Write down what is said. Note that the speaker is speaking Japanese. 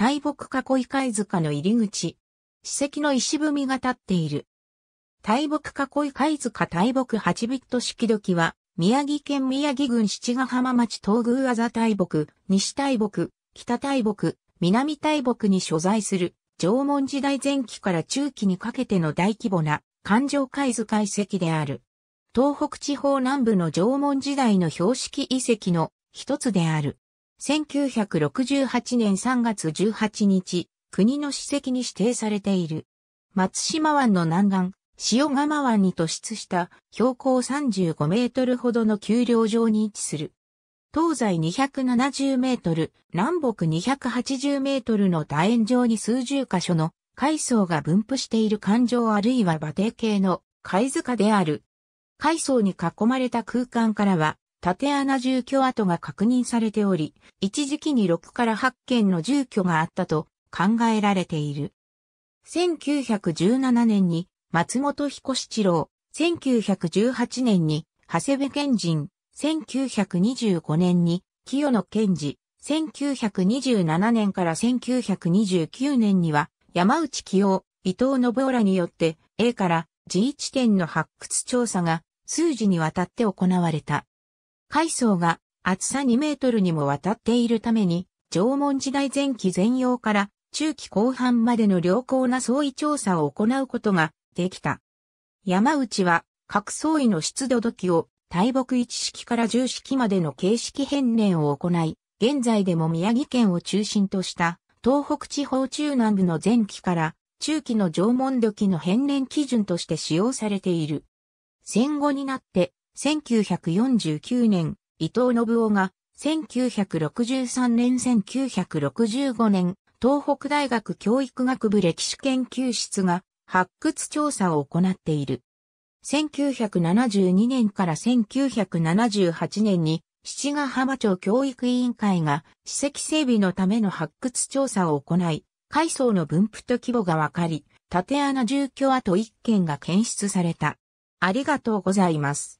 大木囲い貝塚の入り口。史跡の石踏みが立っている。大木囲い貝塚大木8ビット式土器は、宮城県宮城郡七ヶ浜町東宮あざ大木、西大木、北大木、南大木に所在する、縄文時代前期から中期にかけての大規模な環状貝塚遺跡である。東北地方南部の縄文時代の標識遺跡の一つである。1968年3月18日、国の史跡に指定されている。松島湾の南岸、塩釜湾に突出した標高35メートルほどの丘陵上に位置する。東西270メートル、南北280メートルの楕円状に数十箇所の海層が分布している環状あるいは馬蹄形の貝塚である。海層に囲まれた空間からは縦穴住居跡が確認されており、一時期に6から8件の住居があったと考えられている。1917年に松本彦七郎、1918年に長谷部賢人、1925年に清野賢治、1927年から1929年には山内清、伊藤信夫らによって A から G 地点の発掘調査が数時にわたって行われた。階層が厚さ2メートルにもわたっているために、縄文時代前期前用から中期後半までの良好な相違調査を行うことができた。山内は各相違の湿度土器を大木一式から十式までの形式変年を行い、現在でも宮城県を中心とした東北地方中南部の前期から中期の縄文土器の変年基準として使用されている。戦後になって1949年、伊藤信夫が、1963年1965年、東北大学教育学部歴史研究室が発掘調査を行っている。1972年から1978年に七ヶ浜町教育委員会が史跡整備のための発掘調査を行い、階層の分布と規模が分かり、縦穴住居跡1軒が検出された。ありがとうございます。